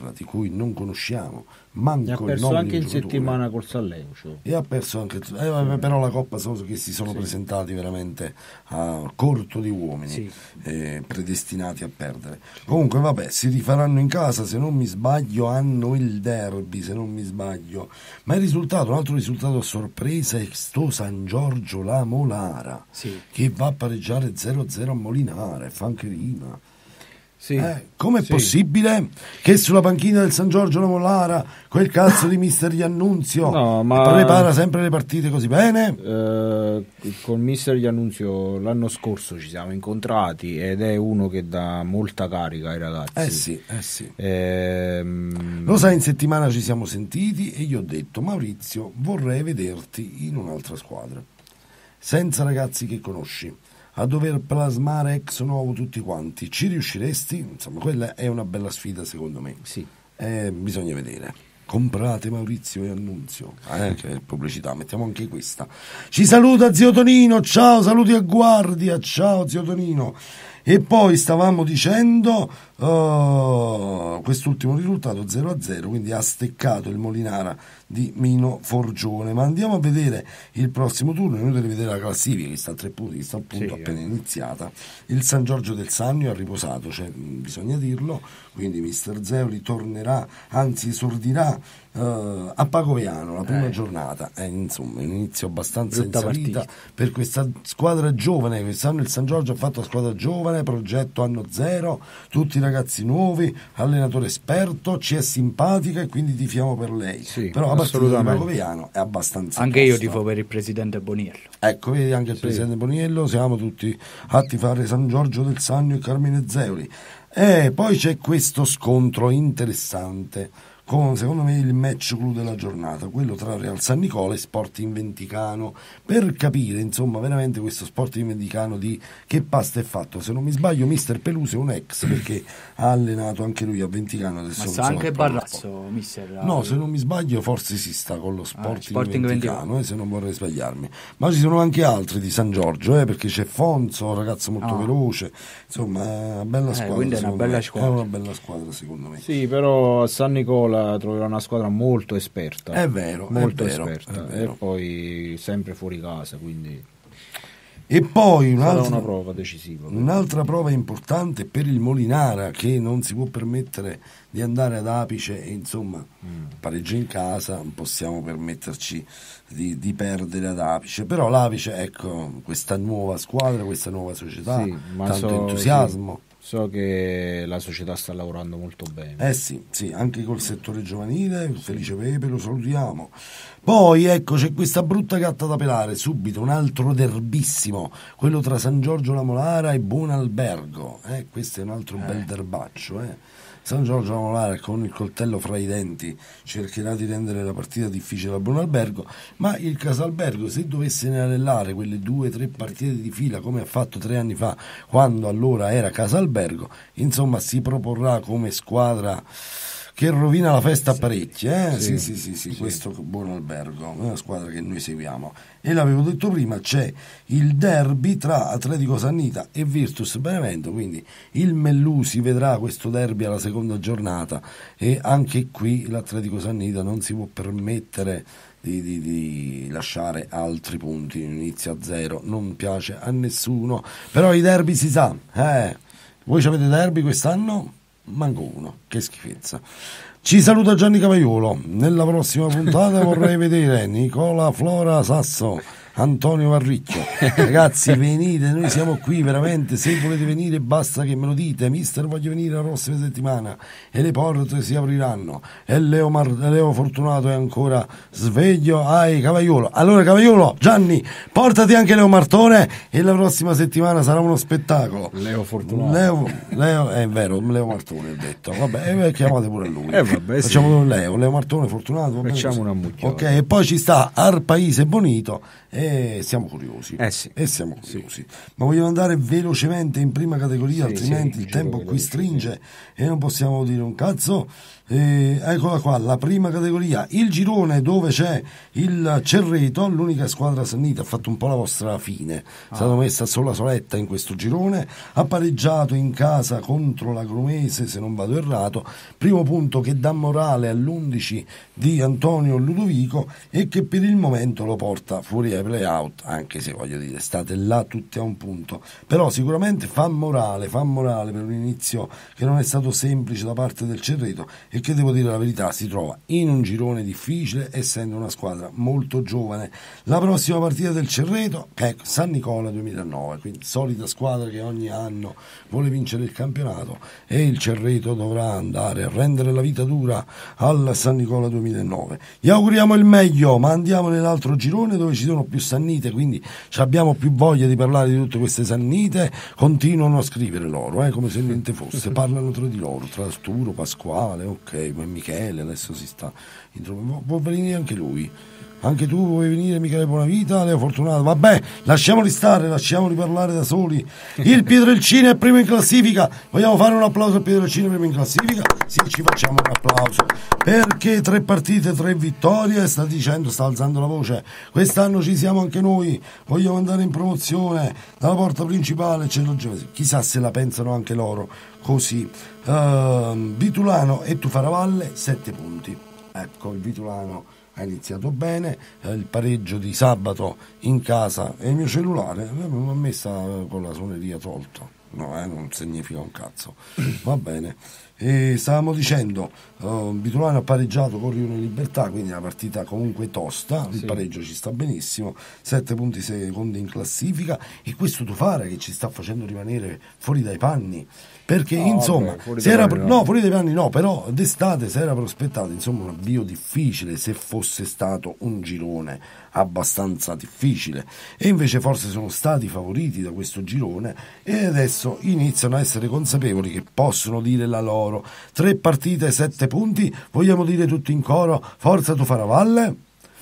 destra di cui non conosciamo manco e ha perso anche in settimana col Sallencio e ha perso anche eh, però la Coppa so che si sono sì. presentati veramente a corto di uomini sì. eh, predestinati a perdere comunque vabbè si rifaranno in casa se non mi sbaglio hanno il derby se non mi sbaglio ma il risultato un altro risultato a sorpresa è sto San Giorgio la Molara sì. che va a pareggiare 0-0 a Molinare fa anche rima sì. Eh, com'è sì. possibile che sulla panchina del San Giorgio la Mollara quel cazzo di mister Iannunzio no, ma... prepara sempre le partite così bene? Eh, con mister Iannunzio l'anno scorso ci siamo incontrati ed è uno che dà molta carica ai ragazzi. Eh sì, eh sì. Ehm... Lo sai, in settimana ci siamo sentiti e gli ho detto Maurizio vorrei vederti in un'altra squadra, senza ragazzi che conosci a dover plasmare ex novo tutti quanti. Ci riusciresti? Insomma, quella è una bella sfida secondo me. Sì. Eh, bisogna vedere. Comprate Maurizio e Annunzio. Eh, pubblicità, mettiamo anche questa. Ci saluta zio Tonino, ciao, saluti a guardia, ciao zio Tonino. E poi stavamo dicendo uh, quest'ultimo risultato 0-0, quindi ha steccato il Molinara di Mino Forgione. Ma andiamo a vedere il prossimo turno, è inutile vedere la classifica che sta a tre punti, che sta appunto sì, appena eh. iniziata. Il San Giorgio del Sannio ha riposato, cioè, mm, bisogna dirlo, quindi Mister Zeoli tornerà, anzi esordirà Uh, a Pagoiano la prima eh. giornata è eh, insomma un inizio abbastanza Brutta in per questa squadra giovane quest'anno il San Giorgio ha fatto la squadra giovane Nazionale, progetto anno zero, tutti ragazzi nuovi, allenatore esperto, ci è simpatica e quindi tifiamo per lei. Sì, Però la è abbastanza... Anche tosta. io tifo per il presidente Boniello. Ecco, vedi anche il sì. presidente Boniello, siamo tutti a tifare San Giorgio del Sannio e Carmine Zeoli. E poi c'è questo scontro interessante con secondo me il match clou della giornata, quello tra Real San Nicola e Sporting Venticano, per capire insomma veramente questo Sporting Venticano di che pasta è fatto. Se non mi sbaglio, mister Peluso è un ex mm. perché ha allenato anche lui a Venticano. Adesso Ma sa anche Barrazzo, mister. Eh? No, se non mi sbaglio, forse si sta con lo Sporting, ah, sporting Venticano, Eh, se non vorrei sbagliarmi. Ma ci sono anche altri di San Giorgio, eh, perché c'è Fonzo, un ragazzo molto oh. veloce, insomma, eh, bella eh, squadra. Eh, è una bella squadra. È una bella squadra secondo me. Sì, però San Nicola troverà una squadra molto esperta. È vero, molto è vero, esperta. È e poi sempre fuori casa, quindi... E poi un'altra prova, decisiva, un'altra prova importante per il Molinara che non si può permettere di andare ad apice e insomma mm. pareggio in casa, non possiamo permetterci di, di, perdere ad apice, però l'apice ecco questa nuova squadra, questa nuova società, sì, tanto so, entusiasmo. Sì So che la società sta lavorando molto bene. Eh sì, sì anche col settore giovanile, Felice Pepe lo salutiamo. Poi ecco c'è questa brutta gatta da pelare, subito un altro derbissimo, quello tra San Giorgio La Molara e Buon Albergo. Eh, questo è un altro eh. bel derbaccio. Eh. San Giorgio Lavolare con il coltello fra i denti cercherà di rendere la partita difficile a Buonalbergo, ma il Casalbergo se dovesse inanellare quelle due o tre partite di fila come ha fatto tre anni fa, quando allora era Casalbergo, insomma si proporrà come squadra che rovina la festa a parecchi, Eh? Sì, sì, sì, sì, questo buon albergo, una squadra che noi seguiamo. E l'avevo detto prima, c'è il derby tra Atletico Sannita e Virtus Benevento, quindi il Mellù si vedrà questo derby alla seconda giornata e anche qui l'Atletico Sannita non si può permettere di, di, di, lasciare altri punti, inizia a zero, non piace a nessuno, però i derby si sa, eh. voi avete derby quest'anno? manco uno, che schifezza. Ci saluta Gianni Cavaiolo. Nella prossima puntata vorrei vedere Nicola Flora Sasso Antonio Varricchio. Ragazzi, venite, noi siamo qui veramente. Se volete venire, basta che me lo dite. Mister, voglio venire la prossima settimana e le porte si apriranno. E Leo, Mar- Leo Fortunato è ancora sveglio. Ai Cavaiolo. Allora, Cavaiolo, Gianni, portati anche Leo Martone e la prossima settimana sarà uno spettacolo. Leo Fortunato. Leo, Leo è vero, Leo Martone ho detto. Vabbè, eh, chiamate pure lui. Eh, vabbè, Facciamo sì. Leo, Leo Martone, Fortunato. Facciamo una mucchia. Ok, e poi ci sta Arpaise Bonito. E siamo curiosi. Eh sì. E eh, siamo curiosi. Sì. Ma vogliamo andare velocemente in prima categoria, sì, altrimenti il tempo qui stringe e non possiamo dire un cazzo. Eh, eccola qua, la prima categoria, il girone dove c'è il Cerreto, l'unica squadra sannita, ha fatto un po' la vostra fine, è ah. stata messa sola soletta in questo girone, ha pareggiato in casa contro la Grumese se non vado errato, primo punto che dà morale all'11 di Antonio Ludovico e che per il momento lo porta fuori ai playout, anche se voglio dire, state là tutti a un punto, però sicuramente fa morale, fa morale per un inizio che non è stato semplice da parte del Cerreto e che devo dire la verità, si trova in un girone difficile essendo una squadra molto giovane. La prossima partita del Cerreto, che è San Nicola 2009, quindi solita squadra che ogni anno vuole vincere il campionato e il Cerreto dovrà andare a rendere la vita dura al San Nicola 2009. Gli auguriamo il meglio, ma andiamo nell'altro girone dove ci sono più più sannite, quindi abbiamo più voglia di parlare di tutte queste sannite, continuano a scrivere loro, eh, come se niente fosse, parlano tra di loro, tra Arturo, Pasquale, ok, ma Michele adesso si sta... Può venire anche lui. Anche tu vuoi venire, Michele Bonavita, Leo Fortunato. Vabbè, lasciamoli stare, lasciamoli parlare da soli. Il Pietrelcina è primo in classifica. Vogliamo fare un applauso al Pietrelcina primo in classifica? Sì, ci facciamo un applauso. Perché tre partite, tre vittorie, sta dicendo, sta alzando la voce. Quest'anno ci siamo anche noi. Vogliamo andare in promozione. Dalla porta principale c'è la Chissà se la pensano anche loro. Così. Uh, Vitulano e Tufaravalle, sette punti. Ecco, il Vitulano ha iniziato bene, il pareggio di sabato in casa e il mio cellulare mi eh, ha messa con la suoneria tolto. No, eh, non significa un cazzo. Va bene. E stavamo dicendo, uh, oh, Bitulano ha pareggiato con Rione Libertà, quindi una partita comunque tosta, il sì. pareggio ci sta benissimo, 7 punti secondi in classifica e questo Tufara che ci sta facendo rimanere fuori dai panni, perché no, insomma, vabbè, era, panni, no. no. fuori dai panni no, però d'estate si era prospettato insomma, un avvio difficile se fosse stato un girone abbastanza difficile e invece forse sono stati favoriti da questo girone e adesso iniziano a essere consapevoli che possono dire la loro Mauro. Tre partite, sette punti. Vogliamo dire tutti in coro: Forza tu Tufaravalle?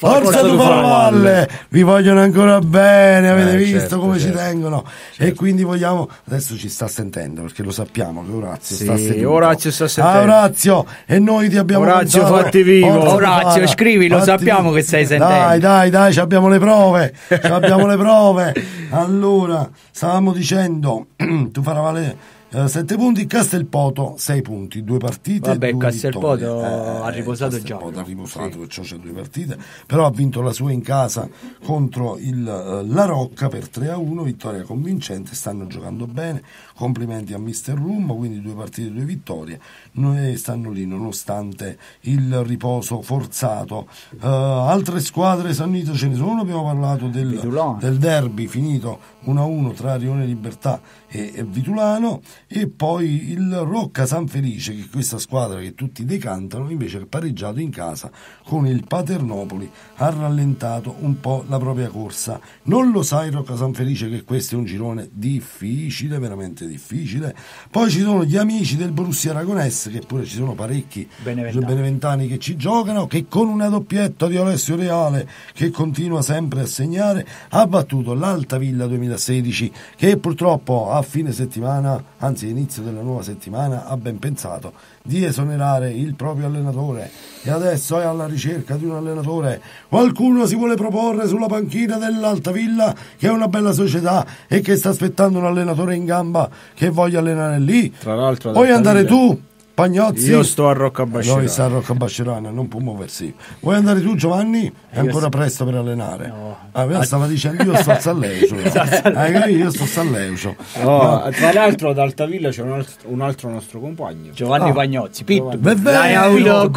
Forza, Forza Tufaravalle! Vi vogliono ancora bene, avete eh, visto certo, come certo. ci tengono. Certo. E quindi vogliamo. Adesso ci sta sentendo perché lo sappiamo che Orazio sì, sta sentendo. Orazio sta ah, sentendo. Ah, Orazio, e noi ti abbiamo Orazio, pensato, fatti vivo. Forza Orazio, scrivi, lo sappiamo che stai sentendo. Dai, dai, dai, abbiamo le prove. abbiamo le prove. Allora, stavamo dicendo, tu Tufaravalle Uh, eh, 7 punti, Castelpoto 6 punti, due partite. Vabbè, due Castelpoto eh, ha eh, riposato Castelpoto già. Ha riposato, sì. perciò c'è due partite, però ha vinto la sua in casa contro il, eh, la Rocca per 3 a 1, vittoria convincente, stanno giocando bene, complimenti a Mister Rum, quindi due partite, due vittorie, noi stanno lì nonostante il riposo forzato. Uh, altre squadre sannite ce ne sono, abbiamo parlato del, del derby finito 1-1 tra Rione Libertà e Vitulano e poi il Rocca San Felice che è questa squadra che tutti decantano invece ha pareggiato in casa con il Paternopoli ha rallentato un po' la propria corsa non lo sai Rocca San Felice che questo è un girone difficile veramente difficile poi ci sono gli amici del Borussia Aragonese che pure ci sono parecchi beneventani. beneventani che ci giocano che con una doppietta di Alessio Reale che continua sempre a segnare ha battuto l'Alta Villa 2000 2016 che purtroppo a fine settimana, anzi inizio della nuova settimana, ha ben pensato di esonerare il proprio allenatore e adesso è alla ricerca di un allenatore. Qualcuno si vuole proporre sulla panchina dell'Altavilla che è una bella società e che sta aspettando un allenatore in gamba che voglia allenare lì. Tra l'altro, puoi andare tu Pagnozzi. Io sto a Roccabascerana. Noi sta a Roccabascerana, non può muoversi. Vuoi andare tu, Giovanni? È ancora io presto per allenare. No. Ah, stava dicendo io sto a Salleucio. ah, io sto a Salleucio. No, no. Tra l'altro, ad Altavilla c'è un altro, un altro nostro compagno, Giovanni ah, Pagnozzi. Pit. È vero,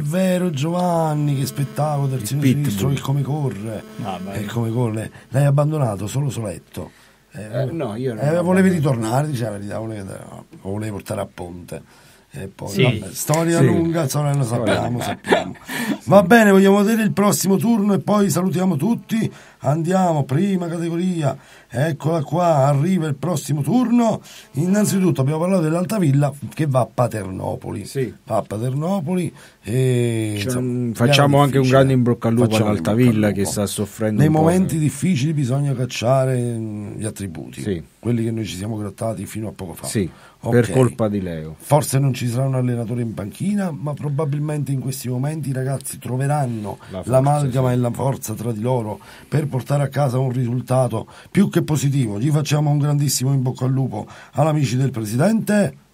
vero, Giovanni, che spettacolo del sinistro, che come corre. Ah, e come corre. L'hai abbandonato solo Soletto. eh, eh no, io non eh, volevi ritornare, diceva la verità, volevi, volevi portare a Ponte. E poi, sì. vabbè, storia sì. lunga, storia lo sappiamo, sappiamo. Va bene, vogliamo vedere il prossimo turno e poi salutiamo tutti. Andiamo, prima categoria, eccola qua, arriva il prossimo turno. Innanzitutto abbiamo parlato dell'Altavilla che va a Paternopoli. Sì. Va a Paternopoli e... Insomma, facciamo anche un grande in bocca al all'Altavilla che sta soffrendo. Nei momenti eh. difficili bisogna cacciare gli attributi, sì. quelli che noi ci siamo grattati fino a poco fa. Sì. Okay. per colpa di Leo. Forse non ci sarà un allenatore in panchina, ma probabilmente in questi momenti i ragazzi troveranno l'amalgama sì. e la forza tra di loro per portare a casa un risultato più che positivo. Gli facciamo un grandissimo in bocca al lupo all'amici del presidente.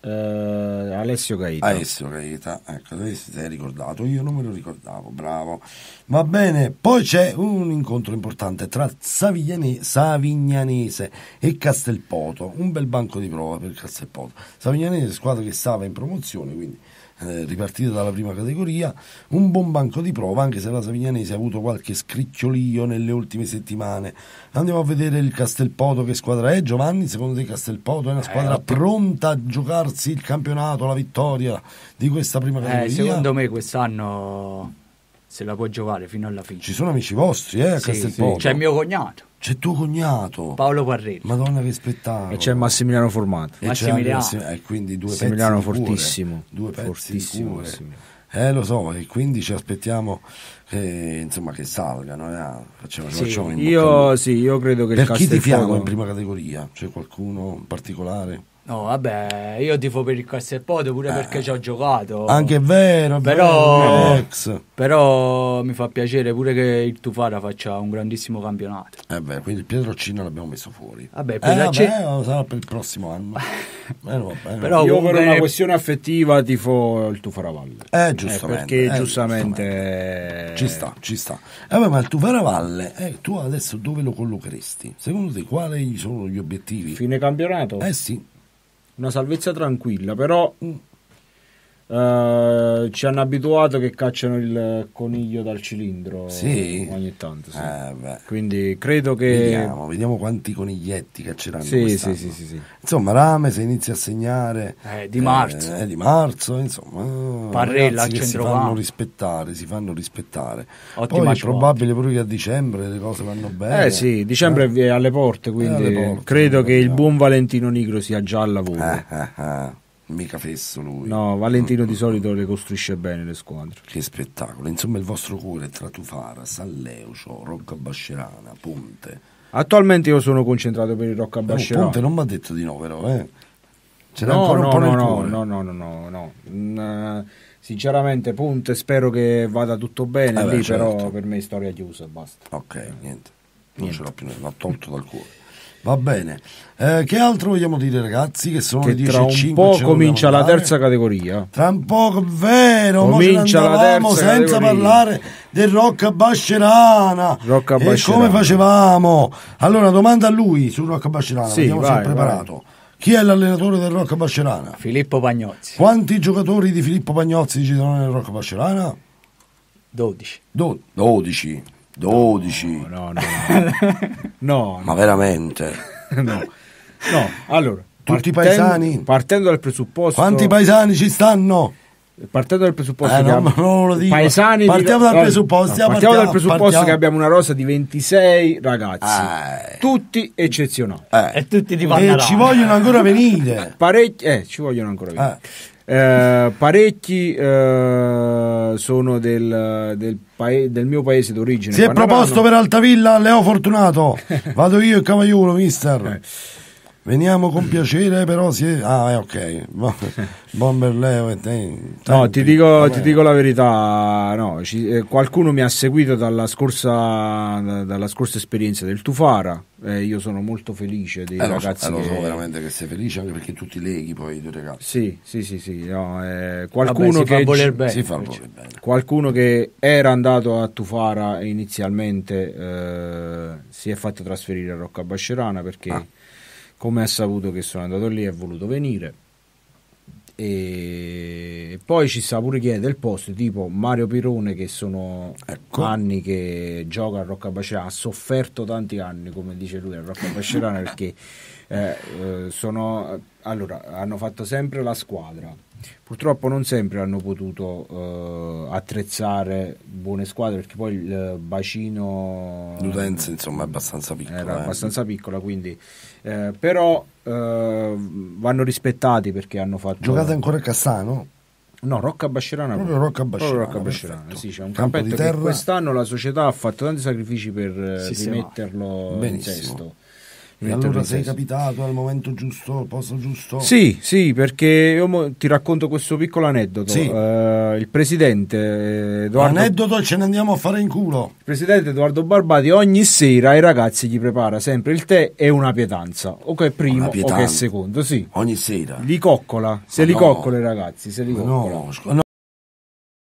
Uh, Alessio Gaeta. Alessio Gaeta, ecco, te sei ricordato, io non me lo ricordavo, bravo. Va bene, poi c'è un incontro importante tra Savignane, Savignanese e Castelpoto, un bel banco di prova per Castelpoto. Savignanese squadra che stava in promozione, quindi eh, ripartita dalla prima categoria, un buon banco di prova anche se la Savignanese ha avuto qualche scricchiolio nelle ultime settimane. Andiamo a vedere il Castelpoto che squadra è Giovanni, secondo te Castelpoto è una eh, squadra eh, pronta a giocarsi il campionato, la vittoria di questa prima eh, categoria? Eh, secondo me quest'anno se la può giocare fino alla fine. Ci sono amici vostri, eh, a sì, sì. C'è mio cognato. C'è tuo cognato Paolo Parrelli. Madonna che spettacolo. E c'è Massimiliano Formato. E Massimiliano. C'è, eh, quindi due Massimiliano pezzi fortissimo. Due pezzi fortissimo. Eh, lo so, e quindi ci aspettiamo che, insomma, che salgano. Eh? Facciamo, sì, facciamo io, sì, io credo che per il Castelfogo... chi ti fiamo in prima categoria? C'è qualcuno in particolare? No, vabbè, io tifo per il Castelpote pure eh, perché ci ho giocato. Anche è vero, però, ex. però mi fa piacere pure che il Tufara faccia un grandissimo campionato. Eh beh, quindi Pietrocino l'abbiamo messo fuori. Vabbè, Pietrocino... eh, vabbè, eh, sarà per il prossimo anno. eh, però io comunque... per una questione affettiva tifo il Tufara Valle. Eh, eh giustamente. Eh, perché giustamente... giustamente... Ci sta, ci sta. Eh, vabbè, ma il Tufara Valle, tu adesso dove lo collocheresti? Secondo te quali sono gli obiettivi? Fine campionato? Eh sì una salvezza tranquilla, però eh, ci hanno abituato che cacciano il coniglio dal cilindro sì. ogni tanto. Sì. Eh, Quindi credo che... Vediamo, vediamo quanti coniglietti cacceranno. Sì, sì, sì, sì, Insomma, Rame se inizia a segnare... Eh, di marzo. Eh, eh, di marzo, insomma Parrella a centrocampo. Si fanno rispettare, si fanno rispettare. Ottima Poi è probabile pure che a dicembre le cose vanno bene. Eh sì, dicembre eh? è alle porte, eh, quindi alle porte, credo eh, che il eh. buon Valentino Nigro sia già al lavoro. Ah, ah, ah. Mica fesso lui. No, Valentino mm-hmm. di solito le costruisce bene le squadre. Che spettacolo. Insomma, il vostro cuore è tra Tufara, San Leucio, Rocca Bascerana, Ponte. Attualmente io sono concentrato per il Rocca oh, Bascerana. No, Ponte non mi ha detto di no, però, eh. Ce l'ha no, ancora un po' nel cuore. No, no, no, no, no. Mm, sinceramente, punto spero che vada tutto bene. Eh beh, lì, certo. però, per me è storia chiusa. Basta. Ok, niente. Non niente. ce l'ho più, l'ho tolto dal cuore. Va bene. Eh, che altro vogliamo dire, ragazzi? Che sono che le 10.05. Tra un 5, po' comincia la terza categoria. Tra un po', vero, comincia la terza senza categoria. parlare del Rocca Bascerana. Rocca Bascerana. E come facevamo? Allora, domanda a lui sul Rocca Bascerana. Sì, Vediamo vai, se è preparato. Vai. Chi è l'allenatore del Rocca Barcellona? Filippo Pagnozzi. Quanti giocatori di Filippo Pagnozzi ci sono nel Rocca Barcellona? 12. Do- 12. 12. No, no, no. no. Ma veramente? no. No, allora. Tutti partendo, paesani? Partendo dal presupposto... Quanti paesani ci stanno? Partendo dal presupposto, eh, che no, ab- paesani partiamo, dal, presupposto, no, partiamo, partiamo dal presupposto partiamo. che abbiamo una rosa di 26 ragazzi, eh. tutti eccezionali eh. e tutti di Vannarà. E eh, ci vogliono ancora venire. Parecchi, eh, ci vogliono ancora venire. Eh. eh, parecchi eh, sono del, del, pae- del, mio paese d'origine. Si è Panavano. proposto per Altavilla Leo Fortunato. Vado io e Cavagliolo, mister. Eh. Veniamo con piacere, però si è... Ah, eh, ok. Bomber Leo e te. No, ti dico, ti dico, la verità. No, ci, eh, qualcuno mi ha seguito dalla scorsa, da, dalla scorsa esperienza del Tufara. Eh, io sono molto felice dei eh, ragazzi. Eh, so, che... so veramente che sei felice anche perché tu ti leghi poi i tuoi ragazzi. Sì, sì, sì, sì. No, eh, qualcuno, Vabbè, che bene, ci... qualcuno che era andato a Tufara inizialmente si è fatto trasferire a Rocca Bascerana perché. Ah come ha saputo che sono andato lì e ha voluto venire. E poi ci sta pure chi è del posto, tipo Mario Pirone, che sono ecco. anni che gioca a Rocca Bacerà, ha sofferto tanti anni, come dice lui, a Rocca Bacerà, perché eh, eh sono allora, hanno fatto sempre la squadra. Purtroppo non sempre hanno potuto eh, attrezzare buone squadre perché poi il bacino... L'utenza insomma è abbastanza piccola. Era eh. abbastanza piccola quindi... Eh, però eh, vanno rispettati perché hanno fatto... Giocate ancora a Cassano? No, Rocca Bascerana. Proprio Rocca Bascerana. Rocca Bascerana. Sì, c'è un Campo campetto terra... quest'anno la società ha fatto tanti sacrifici per eh, Benissimo. rimetterlo Benissimo. in sesto e allora sei capitato al momento giusto, al posto giusto? Sì, sì, perché mo- ti racconto questo piccolo aneddoto. Sì. Uh, il presidente eh, Edoardo... Aneddoto ce ne andiamo a fare in culo. Il presidente Edoardo Barbati ogni sera ai ragazzi gli prepara sempre il tè e una pietanza, o che è primo o che è secondo, sì. Ogni sera? Li coccola, se Ma li no. coccola i ragazzi, se li coccola. No, no.